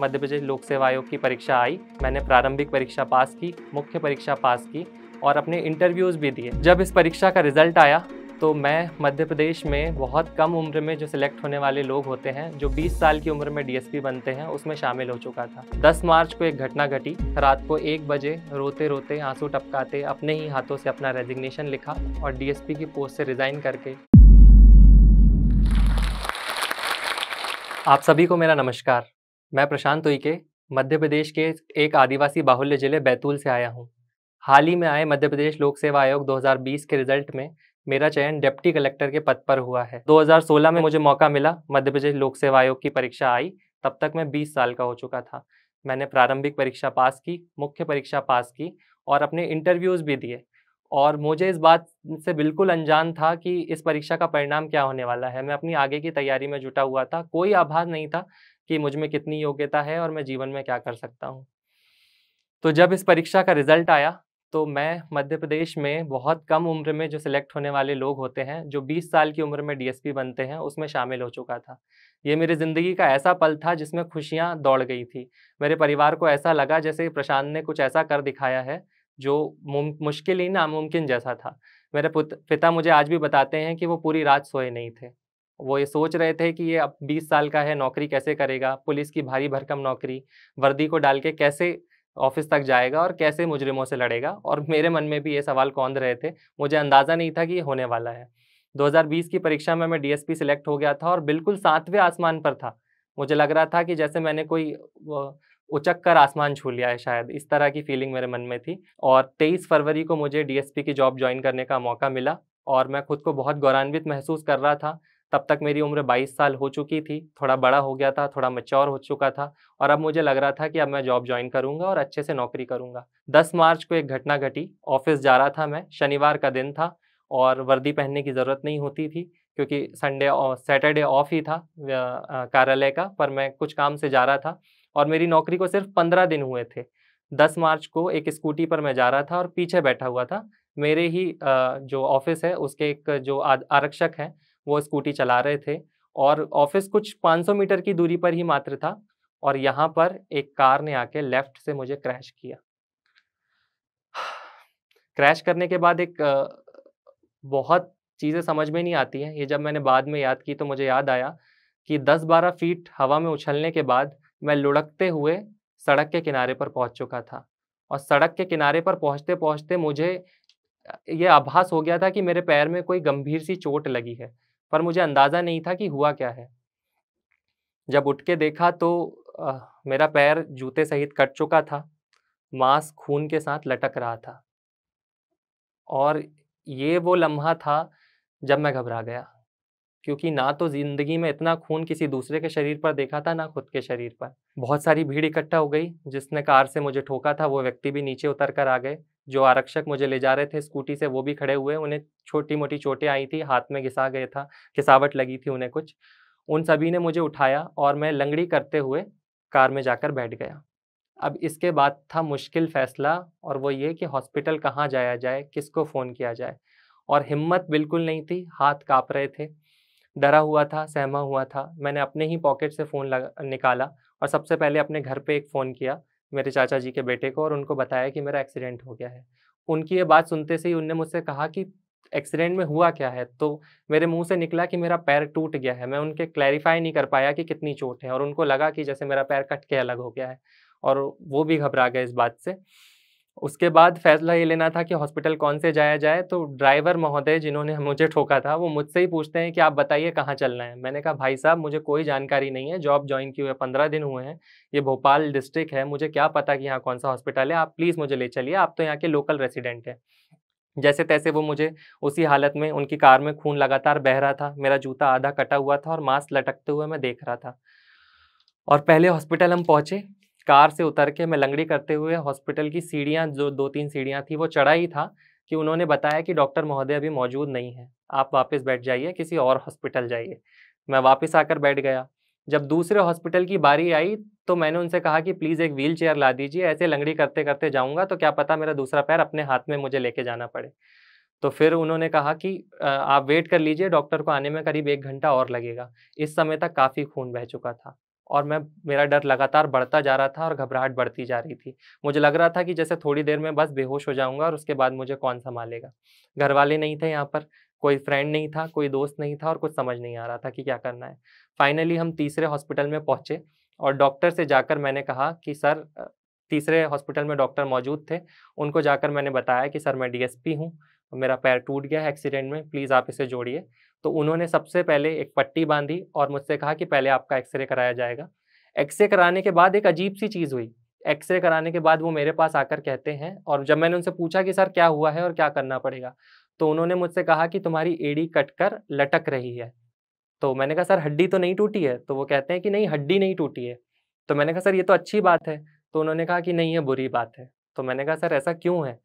मध्य प्रदेश लोक सेवा आयोग की परीक्षा आई मैंने प्रारंभिक परीक्षा पास की मुख्य परीक्षा पास की और अपने इंटरव्यूज़ भी दिए जब इस परीक्षा का रिज़ल्ट आया तो मैं मध्य प्रदेश में बहुत कम उम्र में जो सिलेक्ट होने वाले लोग होते हैं जो 20 साल की उम्र में डीएसपी बनते हैं उसमें शामिल हो चुका था 10 मार्च को एक घटना घटी रात को एक बजे रोते रोते आंसू टपकाते अपने ही हाथों से अपना रेजिग्नेशन लिखा और डीएसपी की पोस्ट से रिज़ाइन करके आप सभी को मेरा नमस्कार मैं प्रशांत उइके मध्य प्रदेश के एक आदिवासी बाहुल्य जिले बैतूल से आया हूँ हाल ही में आए मध्य प्रदेश लोक सेवा आयोग 2020 के रिजल्ट में मेरा चयन डिप्टी कलेक्टर के पद पर हुआ है 2016 में मुझे मौका मिला मध्य प्रदेश लोक सेवा आयोग की परीक्षा आई तब तक मैं बीस साल का हो चुका था मैंने प्रारंभिक परीक्षा पास की मुख्य परीक्षा पास की और अपने इंटरव्यूज़ भी दिए और मुझे इस बात से बिल्कुल अनजान था कि इस परीक्षा का परिणाम क्या होने वाला है मैं अपनी आगे की तैयारी में जुटा हुआ था कोई आभार नहीं था कि मुझ में कितनी योग्यता है और मैं जीवन में क्या कर सकता हूँ तो जब इस परीक्षा का रिजल्ट आया तो मैं मध्य प्रदेश में बहुत कम उम्र में जो सिलेक्ट होने वाले लोग होते हैं जो 20 साल की उम्र में डीएसपी बनते हैं उसमें शामिल हो चुका था ये मेरी ज़िंदगी का ऐसा पल था जिसमें खुशियाँ दौड़ गई थी मेरे परिवार को ऐसा लगा जैसे प्रशांत ने कुछ ऐसा कर दिखाया है जो मुश्किल ही नामुमकिन जैसा था मेरे पिता मुझे आज भी बताते हैं कि वो पूरी रात सोए नहीं थे वो ये सोच रहे थे कि ये अब बीस साल का है नौकरी कैसे करेगा पुलिस की भारी भरकम नौकरी वर्दी को डाल के कैसे ऑफिस तक जाएगा और कैसे मुजरिमों से लड़ेगा और मेरे मन में भी ये सवाल कौन रहे थे मुझे अंदाज़ा नहीं था कि ये होने वाला है 2020 की परीक्षा में मैं डीएसपी सिलेक्ट हो गया था और बिल्कुल सातवें आसमान पर था मुझे लग रहा था कि जैसे मैंने कोई उचक कर आसमान छू लिया है शायद इस तरह की फीलिंग मेरे मन में थी और 23 फरवरी को मुझे डीएसपी की जॉब ज्वाइन करने का मौका मिला और मैं खुद को बहुत गौरवान्वित महसूस कर रहा था तब तक मेरी उम्र 22 साल हो चुकी थी थोड़ा बड़ा हो गया था थोड़ा मच्योर हो चुका था और अब मुझे लग रहा था कि अब मैं जॉब ज्वाइन करूंगा और अच्छे से नौकरी करूंगा 10 मार्च को एक घटना घटी ऑफिस जा रहा था मैं शनिवार का दिन था और वर्दी पहनने की ज़रूरत नहीं होती थी क्योंकि संडे और सैटरडे ऑफ ही था कार्यालय का पर मैं कुछ काम से जा रहा था और मेरी नौकरी को सिर्फ पंद्रह दिन हुए थे दस मार्च को एक स्कूटी पर मैं जा रहा था और पीछे बैठा हुआ था मेरे ही जो ऑफिस है उसके एक जो आरक्षक हैं वो स्कूटी चला रहे थे और ऑफिस कुछ 500 मीटर की दूरी पर ही मात्र था और यहाँ पर एक कार ने आके लेफ्ट से मुझे क्रैश किया क्रैश करने के बाद एक बहुत चीज़ें समझ में नहीं आती हैं ये जब मैंने बाद में याद की तो मुझे याद आया कि 10-12 फीट हवा में उछलने के बाद मैं लुढ़कते हुए सड़क के किनारे पर पहुंच चुका था और सड़क के किनारे पर पहुंचते पहुंचते मुझे ये आभास हो गया था कि मेरे पैर में कोई गंभीर सी चोट लगी है पर मुझे अंदाज़ा नहीं था कि हुआ क्या है जब उठ के देखा तो आ, मेरा पैर जूते सहित कट चुका था मांस खून के साथ लटक रहा था और ये वो लम्हा था जब मैं घबरा गया क्योंकि ना तो जिंदगी में इतना खून किसी दूसरे के शरीर पर देखा था ना खुद के शरीर पर बहुत सारी भीड़ इकट्ठा हो गई जिसने कार से मुझे ठोका था वो व्यक्ति भी नीचे उतर कर आ गए जो आरक्षक मुझे ले जा रहे थे स्कूटी से वो भी खड़े हुए उन्हें छोटी मोटी चोटें आई थी हाथ में घिसा गया था घिसावट लगी थी उन्हें कुछ उन सभी ने मुझे उठाया और मैं लंगड़ी करते हुए कार में जाकर बैठ गया अब इसके बाद था मुश्किल फैसला और वो ये कि हॉस्पिटल कहाँ जाया जाए किसको फ़ोन किया जाए और हिम्मत बिल्कुल नहीं थी हाथ काँप रहे थे डरा हुआ था सहमा हुआ था मैंने अपने ही पॉकेट से फ़ोन निकाला और सबसे पहले अपने घर पे एक फ़ोन किया मेरे चाचा जी के बेटे को और उनको बताया कि मेरा एक्सीडेंट हो गया है उनकी ये बात सुनते से ही उनने मुझसे कहा कि एक्सीडेंट में हुआ क्या है तो मेरे मुंह से निकला कि मेरा पैर टूट गया है मैं उनके क्लैरिफाई नहीं कर पाया कि कितनी चोट है और उनको लगा कि जैसे मेरा पैर कट के अलग हो गया है और वो भी घबरा गए इस बात से उसके बाद फैसला ये लेना था कि हॉस्पिटल कौन से जाया जाए तो ड्राइवर महोदय जिन्होंने मुझे ठोका था वो मुझसे ही पूछते हैं कि आप बताइए कहाँ चलना है मैंने कहा भाई साहब मुझे कोई जानकारी नहीं है जॉब ज्वाइन की हुए पंद्रह दिन हुए हैं ये भोपाल डिस्ट्रिक्ट है मुझे क्या पता कि यहाँ कौन सा हॉस्पिटल है आप प्लीज़ मुझे ले चलिए आप तो यहाँ के लोकल रेसिडेंट हैं जैसे तैसे वो मुझे उसी हालत में उनकी कार में खून लगातार बह रहा था मेरा जूता आधा कटा हुआ था और मास्क लटकते हुए मैं देख रहा था और पहले हॉस्पिटल हम पहुँचे कार से उतर के मैं लंगड़ी करते हुए हॉस्पिटल की सीढ़ियाँ जो दो तीन सीढ़ियाँ थी वो चढ़ा ही था कि उन्होंने बताया कि डॉक्टर महोदय अभी मौजूद नहीं है आप वापस बैठ जाइए किसी और हॉस्पिटल जाइए मैं वापस आकर बैठ गया जब दूसरे हॉस्पिटल की बारी आई तो मैंने उनसे कहा कि प्लीज़ एक व्हील चेयर ला दीजिए ऐसे लंगड़ी करते करते जाऊँगा तो क्या पता मेरा दूसरा पैर अपने हाथ में मुझे लेके जाना पड़े तो फिर उन्होंने कहा कि आप वेट कर लीजिए डॉक्टर को आने में करीब एक घंटा और लगेगा इस समय तक काफ़ी खून बह चुका था और मैं मेरा डर लगातार बढ़ता जा रहा था और घबराहट बढ़ती जा रही थी मुझे लग रहा था कि जैसे थोड़ी देर में बस बेहोश हो जाऊंगा और उसके बाद मुझे कौन संभालेगा घर वाले नहीं थे यहाँ पर कोई फ्रेंड नहीं था कोई दोस्त नहीं था और कुछ समझ नहीं आ रहा था कि क्या करना है फाइनली हम तीसरे हॉस्पिटल में पहुँचे और डॉक्टर से जाकर मैंने कहा कि सर तीसरे हॉस्पिटल में डॉक्टर मौजूद थे उनको जाकर मैंने बताया कि सर मैं डीएसपी हूँ मेरा पैर टूट गया है एक्सीडेंट में प्लीज़ आप इसे जोड़िए तो उन्होंने सबसे पहले एक पट्टी बांधी और मुझसे कहा कि पहले आपका एक्सरे कराया जाएगा एक्सरे कराने के बाद एक अजीब सी चीज़ हुई एक्सरे कराने के बाद वो मेरे पास आकर कहते हैं और जब मैंने उनसे पूछा कि सर क्या हुआ है और क्या करना पड़ेगा तो उन्होंने मुझसे कहा कि तुम्हारी एड़ी कट कर लटक रही है तो मैंने कहा सर हड्डी तो नहीं टूटी है तो वो कहते हैं कि नहीं हड्डी नहीं टूटी है तो मैंने कहा सर ये तो अच्छी बात है तो उन्होंने कहा कि नहीं ये बुरी बात है तो मैंने कहा सर ऐसा क्यों है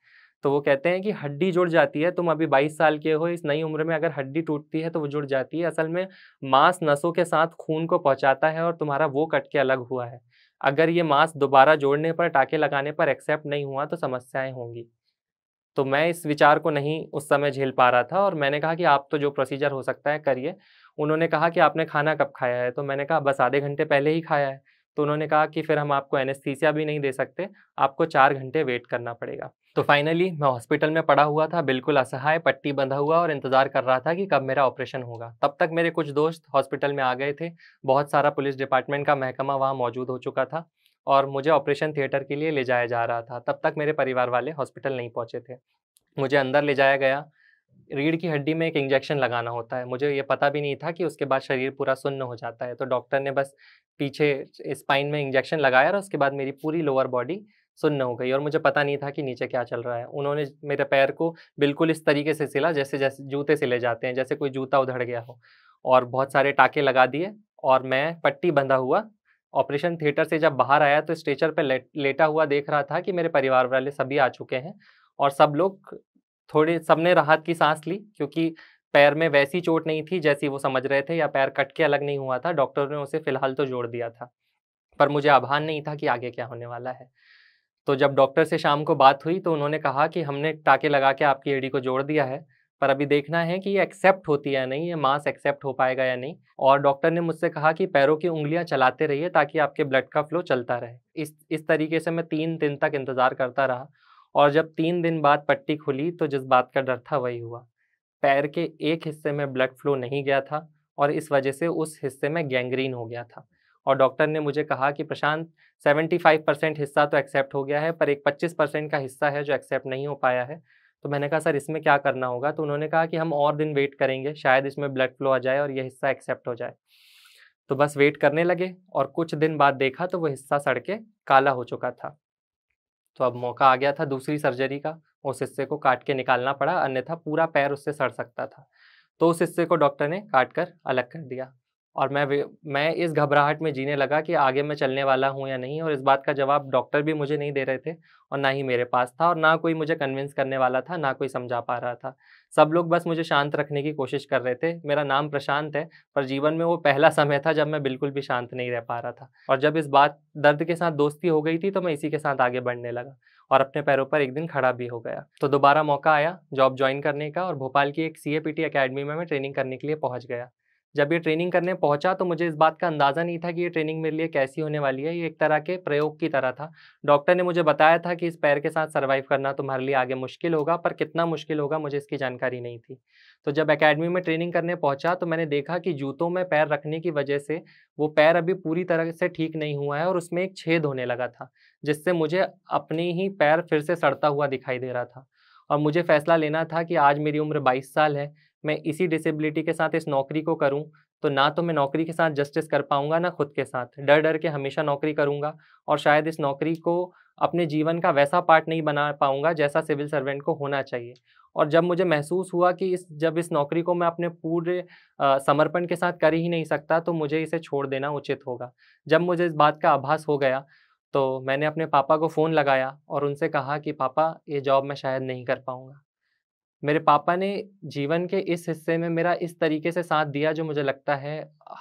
तो वो कहते हैं कि हड्डी जुड़ जाती है तुम अभी बाईस साल के हो इस नई उम्र में अगर हड्डी टूटती है तो वो जुड़ जाती है असल में मांस नसों के साथ खून को पहुंचाता है और तुम्हारा वो कट के अलग हुआ है अगर ये मांस दोबारा जोड़ने पर टाके लगाने पर एक्सेप्ट नहीं हुआ तो समस्याएं होंगी तो मैं इस विचार को नहीं उस समय झेल पा रहा था और मैंने कहा कि आप तो जो प्रोसीजर हो सकता है करिए उन्होंने कहा कि आपने खाना कब खाया है तो मैंने कहा बस आधे घंटे पहले ही खाया है तो उन्होंने कहा कि फिर हम आपको एनेस्थीसिया भी नहीं दे सकते आपको चार घंटे वेट करना पड़ेगा तो फाइनली मैं हॉस्पिटल में पड़ा हुआ था बिल्कुल असहाय पट्टी बंधा हुआ और इंतज़ार कर रहा था कि कब मेरा ऑपरेशन होगा तब तक मेरे कुछ दोस्त हॉस्पिटल में आ गए थे बहुत सारा पुलिस डिपार्टमेंट का महकमा वहाँ मौजूद हो चुका था और मुझे ऑपरेशन थिएटर के लिए ले जाया जा रहा था तब तक मेरे परिवार वाले हॉस्पिटल नहीं पहुँचे थे मुझे अंदर ले जाया गया रीढ़ की हड्डी में एक इंजेक्शन लगाना होता है मुझे ये पता भी नहीं था कि उसके बाद शरीर पूरा सुन्न हो जाता है तो डॉक्टर ने बस पीछे स्पाइन में इंजेक्शन लगाया और उसके बाद मेरी पूरी लोअर बॉडी सुन्न हो गई और मुझे पता नहीं था कि नीचे क्या चल रहा है उन्होंने मेरे पैर को बिल्कुल इस तरीके से सिला जैसे जैसे जूते सिले जाते हैं जैसे कोई जूता उधड़ गया हो और बहुत सारे टाके लगा दिए और मैं पट्टी बंधा हुआ ऑपरेशन थिएटर से जब बाहर आया तो स्ट्रेचर पर लेटा हुआ देख रहा था कि मेरे परिवार वाले सभी आ चुके हैं और सब लोग थोड़े सबने राहत की सांस ली क्योंकि पैर में वैसी चोट नहीं थी जैसी वो समझ रहे थे या पैर कट के अलग नहीं हुआ था डॉक्टर ने उसे फिलहाल तो जोड़ दिया था पर मुझे आभान नहीं था कि आगे क्या होने वाला है तो जब डॉक्टर से शाम को बात हुई तो उन्होंने कहा कि हमने टाके लगा के आपकी एडी को जोड़ दिया है पर अभी देखना है कि ये एक्सेप्ट होती है या नहीं ये मास एक्सेप्ट हो पाएगा या नहीं और डॉक्टर ने मुझसे कहा कि पैरों की उंगलियां चलाते रहिए ताकि आपके ब्लड का फ्लो चलता रहे इस इस तरीके से मैं तीन दिन तक इंतज़ार करता रहा और जब तीन दिन बाद पट्टी खुली तो जिस बात का डर था वही हुआ पैर के एक हिस्से में ब्लड फ्लो नहीं गया था और इस वजह से उस हिस्से में गैंग्रीन हो गया था और डॉक्टर ने मुझे कहा कि प्रशांत 75 परसेंट हिस्सा तो एक्सेप्ट हो गया है पर एक 25 परसेंट का हिस्सा है जो एक्सेप्ट नहीं हो पाया है तो मैंने कहा सर इसमें क्या करना होगा तो उन्होंने कहा कि हम और दिन वेट करेंगे शायद इसमें ब्लड फ्लो आ जाए और यह हिस्सा एक्सेप्ट हो जाए तो बस वेट करने लगे और कुछ दिन बाद देखा तो वो हिस्सा सड़ के काला हो चुका था तो अब मौका आ गया था दूसरी सर्जरी का उस हिस्से को काट के निकालना पड़ा अन्यथा पूरा पैर उससे सड़ सकता था तो उस हिस्से को डॉक्टर ने काट कर अलग कर दिया और मैं मैं इस घबराहट में जीने लगा कि आगे मैं चलने वाला हूँ या नहीं और इस बात का जवाब डॉक्टर भी मुझे नहीं दे रहे थे और ना ही मेरे पास था और ना कोई मुझे कन्विंस करने वाला था ना कोई समझा पा रहा था सब लोग बस मुझे शांत रखने की कोशिश कर रहे थे मेरा नाम प्रशांत है पर जीवन में वो पहला समय था जब मैं बिल्कुल भी शांत नहीं रह पा रहा था और जब इस बात दर्द के साथ दोस्ती हो गई थी तो मैं इसी के साथ आगे बढ़ने लगा और अपने पैरों पर एक दिन खड़ा भी हो गया तो दोबारा मौका आया जॉब ज्वाइन करने का और भोपाल की एक C A P T academy में मैं ट्रेनिंग करने के लिए पहुंच गया जब ये ट्रेनिंग करने पहुंचा तो मुझे इस बात का अंदाज़ा नहीं था कि ये ट्रेनिंग मेरे लिए कैसी होने वाली है ये एक तरह के प्रयोग की तरह था डॉक्टर ने मुझे बताया था कि इस पैर के साथ सर्वाइव करना तुम्हारे लिए आगे मुश्किल होगा पर कितना मुश्किल होगा मुझे इसकी जानकारी नहीं थी तो जब अकेडमी में ट्रेनिंग करने पहुँचा तो मैंने देखा कि जूतों में पैर रखने की वजह से वो पैर अभी पूरी तरह से ठीक नहीं हुआ है और उसमें एक छेद होने लगा था जिससे मुझे अपने ही पैर फिर से सड़ता हुआ दिखाई दे रहा था और मुझे फैसला लेना था कि आज मेरी उम्र 22 साल है मैं इसी डिसेबिलिटी के साथ इस नौकरी को करूं तो ना तो मैं नौकरी के साथ जस्टिस कर पाऊंगा ना खुद के साथ डर डर के हमेशा नौकरी करूंगा और शायद इस नौकरी को अपने जीवन का वैसा पार्ट नहीं बना पाऊंगा जैसा सिविल सर्वेंट को होना चाहिए और जब मुझे महसूस हुआ कि इस जब इस नौकरी को मैं अपने पूरे समर्पण के साथ कर ही नहीं सकता तो मुझे इसे छोड़ देना उचित होगा जब मुझे इस बात का आभास हो गया तो मैंने अपने पापा को फ़ोन लगाया और उनसे कहा कि पापा ये जॉब मैं शायद नहीं कर पाऊँगा मेरे पापा ने जीवन के इस हिस्से में मेरा इस तरीके से साथ दिया जो मुझे लगता है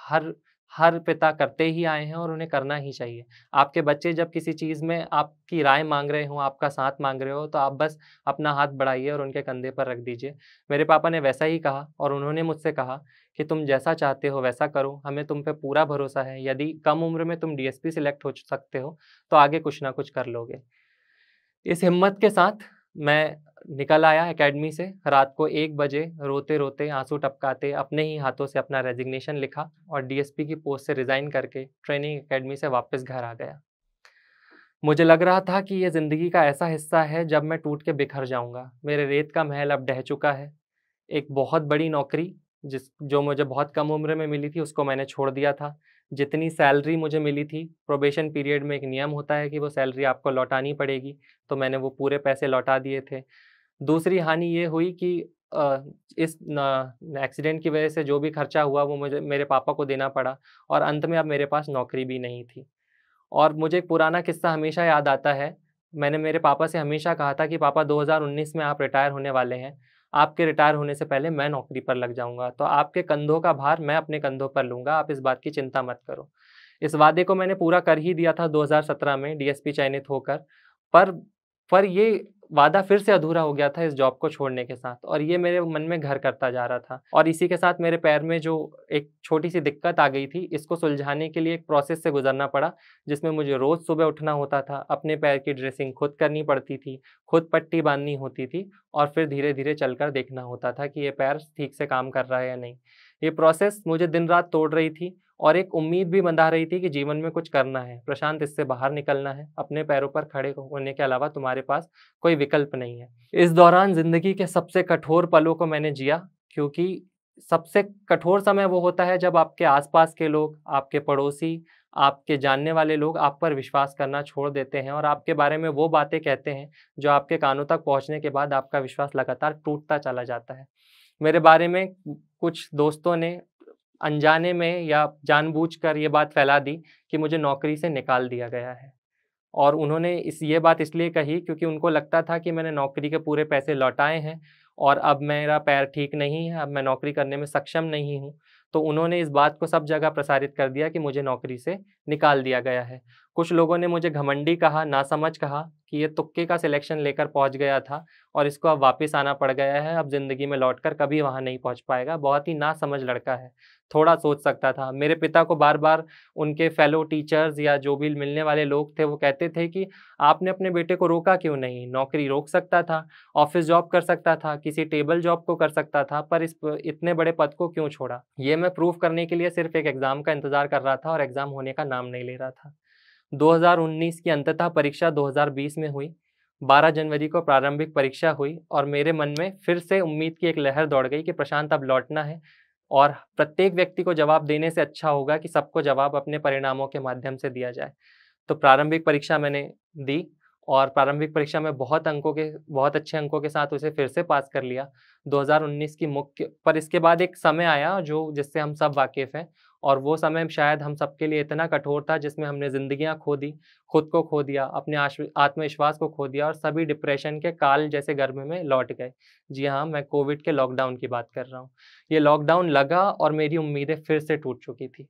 हर हर पिता करते ही आए हैं और उन्हें करना ही चाहिए आपके बच्चे जब किसी चीज़ में आपकी राय मांग रहे हों आपका साथ मांग रहे हो तो आप बस अपना हाथ बढ़ाइए और उनके कंधे पर रख दीजिए मेरे पापा ने वैसा ही कहा और उन्होंने मुझसे कहा कि तुम जैसा चाहते हो वैसा करो हमें तुम पे पूरा भरोसा है यदि कम उम्र में तुम डीएसपी सिलेक्ट हो सकते हो तो आगे कुछ ना कुछ कर लोगे इस हिम्मत के साथ मैं निकल आया एकेडमी से रात को एक बजे रोते रोते आंसू टपकाते अपने ही हाथों से अपना रेजिग्नेशन लिखा और डीएसपी की पोस्ट से रिज़ाइन करके ट्रेनिंग एकेडमी से वापस घर आ गया मुझे लग रहा था कि यह ज़िंदगी का ऐसा हिस्सा है जब मैं टूट के बिखर जाऊंगा मेरे रेत का महल अब ढह चुका है एक बहुत बड़ी नौकरी जिस जो मुझे बहुत कम उम्र में मिली थी उसको मैंने छोड़ दिया था जितनी सैलरी मुझे मिली थी प्रोबेशन पीरियड में एक नियम होता है कि वो सैलरी आपको लौटानी पड़ेगी तो मैंने वो पूरे पैसे लौटा दिए थे दूसरी हानि ये हुई कि इस एक्सीडेंट की वजह से जो भी खर्चा हुआ वो मुझे मेरे पापा को देना पड़ा और अंत में अब मेरे पास नौकरी भी नहीं थी और मुझे एक पुराना किस्सा हमेशा याद आता है मैंने मेरे पापा से हमेशा कहा था कि पापा 2019 में आप रिटायर होने वाले हैं आपके रिटायर होने से पहले मैं नौकरी पर लग जाऊंगा तो आपके कंधों का भार मैं अपने कंधों पर लूंगा आप इस बात की चिंता मत करो इस वादे को मैंने पूरा कर ही दिया था 2017 में डीएसपी चयनित होकर पर पर ये वादा फिर से अधूरा हो गया था इस जॉब को छोड़ने के साथ और ये मेरे मन में घर करता जा रहा था और इसी के साथ मेरे पैर में जो एक छोटी सी दिक्कत आ गई थी इसको सुलझाने के लिए एक प्रोसेस से गुजरना पड़ा जिसमें मुझे रोज़ सुबह उठना होता था अपने पैर की ड्रेसिंग खुद करनी पड़ती थी खुद पट्टी बांधनी होती थी और फिर धीरे धीरे चलकर देखना होता था कि ये पैर ठीक से काम कर रहा है या नहीं ये प्रोसेस मुझे दिन रात तोड़ रही थी और एक उम्मीद भी बंधा रही थी कि जीवन में कुछ करना है प्रशांत इससे बाहर निकलना है अपने पैरों पर खड़े होने के अलावा तुम्हारे पास कोई विकल्प नहीं है इस दौरान जिंदगी के सबसे कठोर पलों को मैंने जिया क्योंकि सबसे कठोर समय वो होता है जब आपके आसपास के लोग आपके पड़ोसी आपके जानने वाले लोग आप पर विश्वास करना छोड़ देते हैं और आपके बारे में वो बातें कहते हैं जो आपके कानों तक पहुंचने के बाद आपका विश्वास लगातार टूटता चला जाता है मेरे बारे में कुछ दोस्तों ने अनजाने में या जानबूझकर ये बात फैला दी कि मुझे नौकरी से निकाल दिया गया है और उन्होंने इस ये बात इसलिए कही क्योंकि उनको लगता था कि मैंने नौकरी के पूरे पैसे लौटाए हैं और अब मेरा पैर ठीक नहीं है अब मैं नौकरी करने में सक्षम नहीं हूँ तो उन्होंने इस बात को सब जगह प्रसारित कर दिया कि मुझे नौकरी से निकाल दिया गया है कुछ लोगों ने मुझे घमंडी कहा नासमझ कहा कि ये तुक्के का सिलेक्शन लेकर पहुंच गया था और इसको अब वापस आना पड़ गया है अब ज़िंदगी में लौटकर कभी वहाँ नहीं पहुँच पाएगा बहुत ही नासमझ लड़का है थोड़ा सोच सकता था मेरे पिता को बार बार उनके फेलो टीचर्स या जो भी मिलने वाले लोग थे वो कहते थे कि आपने अपने बेटे को रोका क्यों नहीं नौकरी रोक सकता था ऑफिस जॉब कर सकता था किसी टेबल जॉब को कर सकता था पर इस इतने बड़े पद को क्यों छोड़ा ये मैं प्रूफ करने के लिए सिर्फ एक एग्ज़ाम का इंतज़ार कर रहा था और एग्ज़ाम होने का नाम नहीं ले रहा था 2019 की अंततः परीक्षा 2020 में हुई 12 जनवरी को प्रारंभिक परीक्षा हुई और मेरे मन में फिर से उम्मीद की एक लहर दौड़ गई कि प्रशांत अब लौटना है और प्रत्येक व्यक्ति को जवाब देने से अच्छा होगा कि सबको जवाब अपने परिणामों के माध्यम से दिया जाए तो प्रारंभिक परीक्षा मैंने दी और प्रारंभिक परीक्षा में बहुत अंकों के बहुत अच्छे अंकों के साथ उसे फिर से पास कर लिया 2019 की मुख्य पर इसके बाद एक समय आया जो जिससे हम सब वाकिफ़ हैं और वो समय शायद हम सबके लिए इतना कठोर था जिसमें हमने जिंदगियां खो दी खुद को खो दिया अपने आत्मविश्वास को खो दिया और सभी डिप्रेशन के काल जैसे गर्भ में लौट गए जी हाँ मैं कोविड के लॉकडाउन की बात कर रहा हूँ ये लॉकडाउन लगा और मेरी उम्मीदें फिर से टूट चुकी थी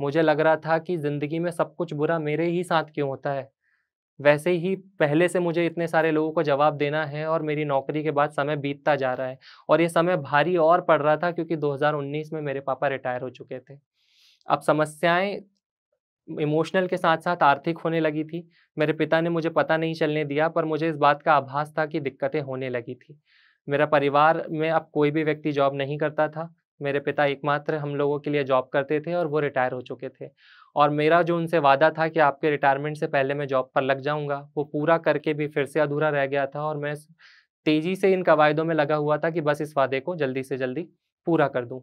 मुझे लग रहा था कि ज़िंदगी में सब कुछ बुरा मेरे ही साथ क्यों होता है वैसे ही पहले से मुझे इतने सारे लोगों को जवाब देना है और मेरी नौकरी के बाद समय बीतता जा रहा है और ये समय भारी और पड़ रहा था क्योंकि 2019 में मेरे पापा रिटायर हो चुके थे अब समस्याएं इमोशनल के साथ साथ आर्थिक होने लगी थी मेरे पिता ने मुझे पता नहीं चलने दिया पर मुझे इस बात का आभास था कि दिक्कतें होने लगी थी मेरा परिवार में अब कोई भी व्यक्ति जॉब नहीं करता था मेरे पिता एकमात्र हम लोगों के लिए जॉब करते थे और वो रिटायर हो चुके थे और मेरा जो उनसे वादा था कि आपके रिटायरमेंट से पहले मैं जॉब पर लग जाऊंगा वो पूरा करके भी फिर से अधूरा रह गया था और मैं तेज़ी से इन कवायदों में लगा हुआ था कि बस इस वादे को जल्दी से जल्दी पूरा कर दूँ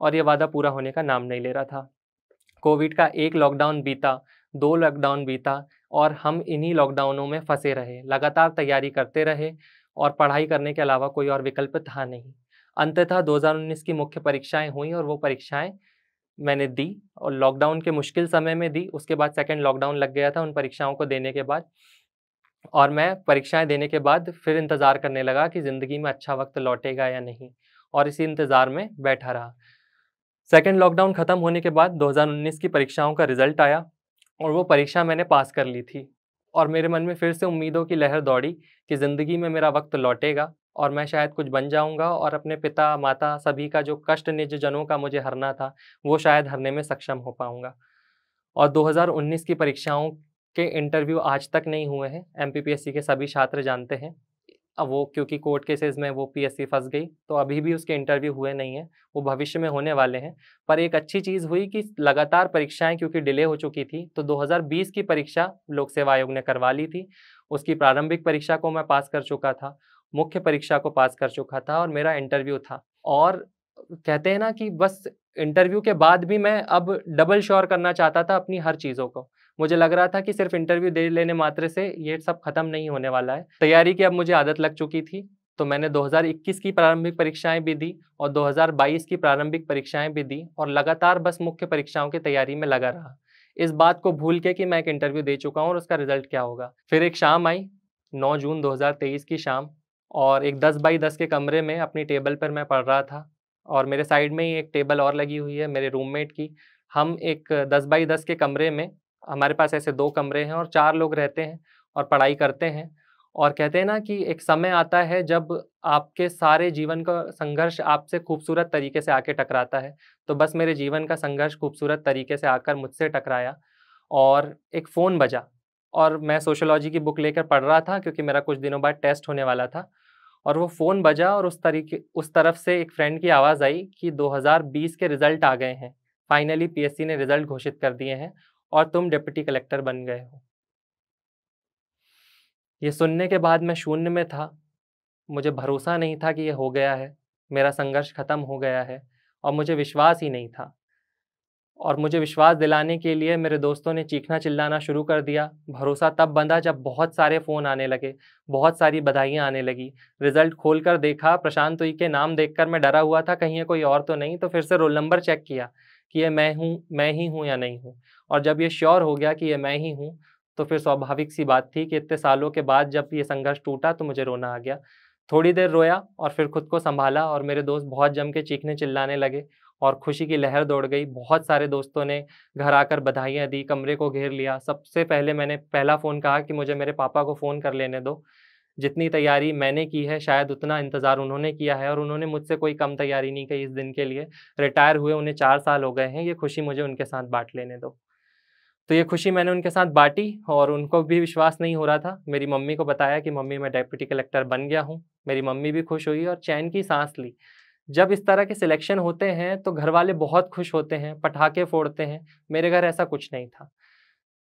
और ये वादा पूरा होने का नाम नहीं ले रहा था कोविड का एक लॉकडाउन बीता दो लॉकडाउन बीता और हम इन्हीं लॉकडाउनों में फंसे रहे लगातार तैयारी करते रहे और पढ़ाई करने के अलावा कोई और विकल्प था नहीं अंततः 2019 की मुख्य परीक्षाएं हुई और वो परीक्षाएं मैंने दी और लॉकडाउन के मुश्किल समय में दी उसके बाद सेकेंड लॉकडाउन लग गया था उन परीक्षाओं को देने के बाद और मैं परीक्षाएं देने के बाद फिर इंतज़ार करने लगा कि ज़िंदगी में अच्छा वक्त लौटेगा या नहीं और इसी इंतज़ार में बैठा रहा सेकेंड लॉकडाउन खत्म होने के बाद 2019 की परीक्षाओं का रिजल्ट आया और वो परीक्षा मैंने पास कर ली थी और मेरे मन में फिर से उम्मीदों की लहर दौड़ी कि ज़िंदगी में मेरा वक्त लौटेगा और मैं शायद कुछ बन जाऊंगा और अपने पिता माता सभी का जो कष्ट निजनों का मुझे हरना था वो शायद हरने में सक्षम हो पाऊंगा और 2019 की परीक्षाओं के इंटरव्यू आज तक नहीं हुए हैं एम के सभी छात्र जानते हैं अब वो क्योंकि कोर्ट केसेस में वो पीएससी फंस गई तो अभी भी उसके इंटरव्यू हुए नहीं हैं वो भविष्य में होने वाले हैं पर एक अच्छी चीज़ हुई कि लगातार परीक्षाएं क्योंकि डिले हो चुकी थी तो 2020 की परीक्षा लोक सेवा आयोग ने करवा ली थी उसकी प्रारंभिक परीक्षा को मैं पास कर चुका था मुख्य परीक्षा को पास कर चुका था और मेरा इंटरव्यू था और कहते हैं ना कि बस इंटरव्यू के बाद भी मैं अब डबल श्योर करना चाहता था अपनी हर चीज़ों को मुझे लग रहा था कि सिर्फ इंटरव्यू दे लेने मात्र से ये सब खत्म नहीं होने वाला है तैयारी की अब मुझे आदत लग चुकी थी तो मैंने 2021 की प्रारंभिक परीक्षाएं भी दी और 2022 की प्रारंभिक परीक्षाएं भी दी और लगातार बस मुख्य परीक्षाओं की तैयारी में लगा रहा इस बात को भूल के कि मैं एक इंटरव्यू दे चुका हूँ और उसका रिजल्ट क्या होगा फिर एक शाम आई 9 जून 2023 की शाम और एक 10 बाई 10 के कमरे में अपनी टेबल पर मैं पढ़ रहा था और मेरे साइड में ही एक टेबल और लगी हुई है मेरे रूममेट की हम एक दस बाई दस के कमरे में हमारे पास ऐसे दो कमरे हैं और चार लोग रहते हैं और पढ़ाई करते हैं और कहते हैं ना कि एक समय आता है जब आपके सारे जीवन का संघर्ष आपसे खूबसूरत तरीके से आके टकराता है तो बस मेरे जीवन का संघर्ष खूबसूरत तरीके से आकर मुझसे टकराया और एक फ़ोन बजा और मैं सोशोलॉजी की बुक लेकर पढ़ रहा था क्योंकि मेरा कुछ दिनों बाद टेस्ट होने वाला था और वो फ़ोन बजा और उस तरीके उस तरफ से एक फ्रेंड की आवाज़ आई कि 2020 के रिज़ल्ट आ गए हैं फाइनली पीएससी ने रिज़ल्ट घोषित कर दिए हैं और तुम डिप्टी कलेक्टर बन गए हो ये सुनने के बाद मैं शून्य में था मुझे भरोसा नहीं था कि यह हो गया है मेरा संघर्ष खत्म हो गया है और मुझे विश्वास ही नहीं था और मुझे विश्वास दिलाने के लिए मेरे दोस्तों ने चीखना चिल्लाना शुरू कर दिया भरोसा तब बंधा जब बहुत सारे फ़ोन आने लगे बहुत सारी बधाइयाँ आने लगी रिजल्ट खोल कर देखा प्रशांत उई तो के नाम देखकर मैं डरा हुआ था कहीं कोई और तो नहीं तो फिर से रोल नंबर चेक किया कि ये मैं हूँ मैं ही हूँ या नहीं हूँ और जब ये श्योर हो गया कि ये मैं ही हूँ तो फिर स्वाभाविक सी बात थी कि इतने सालों के बाद जब ये संघर्ष टूटा तो मुझे रोना आ गया थोड़ी देर रोया और फिर खुद को संभाला और मेरे दोस्त बहुत जम के चीखने चिल्लाने लगे और खुशी की लहर दौड़ गई बहुत सारे दोस्तों ने घर आकर बधाइयाँ दी कमरे को घेर लिया सबसे पहले मैंने पहला फ़ोन कहा कि मुझे मेरे पापा को फ़ोन कर लेने दो जितनी तैयारी मैंने की है शायद उतना इंतज़ार उन्होंने किया है और उन्होंने मुझसे कोई कम तैयारी नहीं की इस दिन के लिए रिटायर हुए उन्हें चार साल हो गए हैं ये खुशी मुझे उनके साथ बांट लेने दो तो ये खुशी मैंने उनके साथ बांटी और उनको भी विश्वास नहीं हो रहा था मेरी मम्मी को बताया कि मम्मी मैं डेप्यूटी कलेक्टर बन गया हूँ मेरी मम्मी भी खुश हुई और चैन की सांस ली जब इस तरह के सिलेक्शन होते हैं तो घर वाले बहुत खुश होते हैं पटाखे फोड़ते हैं मेरे घर ऐसा कुछ नहीं था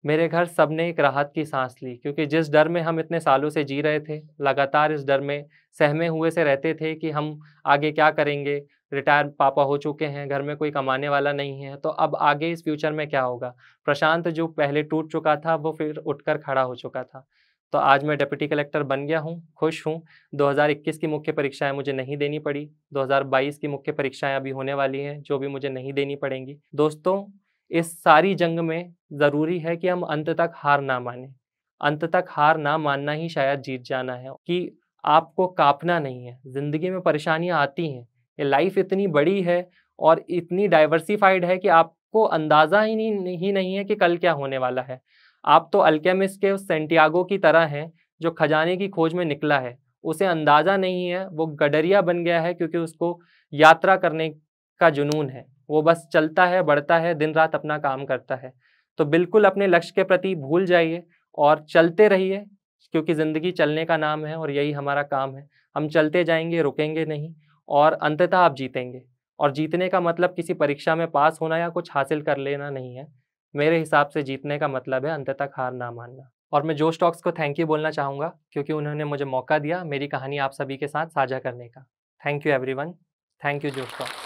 मेरे घर सबने एक राहत की सांस ली क्योंकि जिस डर में हम इतने सालों से जी रहे थे लगातार इस डर में सहमे हुए से रहते थे कि हम आगे क्या करेंगे रिटायर पापा हो चुके हैं घर में कोई कमाने वाला नहीं है तो अब आगे इस फ्यूचर में क्या होगा प्रशांत जो पहले टूट चुका था वो फिर उठकर खड़ा हो चुका था तो आज मैं डिप्टी कलेक्टर बन गया हूँ खुश हूँ 2021 की मुख्य परीक्षाएं मुझे नहीं देनी पड़ी 2022 की मुख्य परीक्षाएं अभी होने वाली हैं जो भी मुझे नहीं देनी पड़ेंगी दोस्तों इस सारी जंग में ज़रूरी है कि हम अंत तक हार ना माने अंत तक हार ना मानना ही शायद जीत जाना है कि आपको कापना नहीं है ज़िंदगी में परेशानियाँ आती हैं ये लाइफ इतनी बड़ी है और इतनी डाइवर्सिफाइड है कि आपको अंदाज़ा ही नहीं, ही नहीं है कि कल क्या होने वाला है आप तो अल्केमिस्ट के उस सेंटियागो की तरह हैं जो खजाने की खोज में निकला है उसे अंदाज़ा नहीं है वो गडरिया बन गया है क्योंकि उसको यात्रा करने का जुनून है वो बस चलता है बढ़ता है दिन रात अपना काम करता है तो बिल्कुल अपने लक्ष्य के प्रति भूल जाइए और चलते रहिए क्योंकि ज़िंदगी चलने का नाम है और यही हमारा काम है हम चलते जाएंगे रुकेंगे नहीं और अंततः आप जीतेंगे और जीतने का मतलब किसी परीक्षा में पास होना या कुछ हासिल कर लेना नहीं है मेरे हिसाब से जीतने का मतलब है अंततः हार ना मानना और मैं जो स्टॉक्स को थैंक यू बोलना चाहूँगा क्योंकि उन्होंने मुझे मौका दिया मेरी कहानी आप सभी के साथ साझा करने का thank you everyone thank you जो स्टॉक्स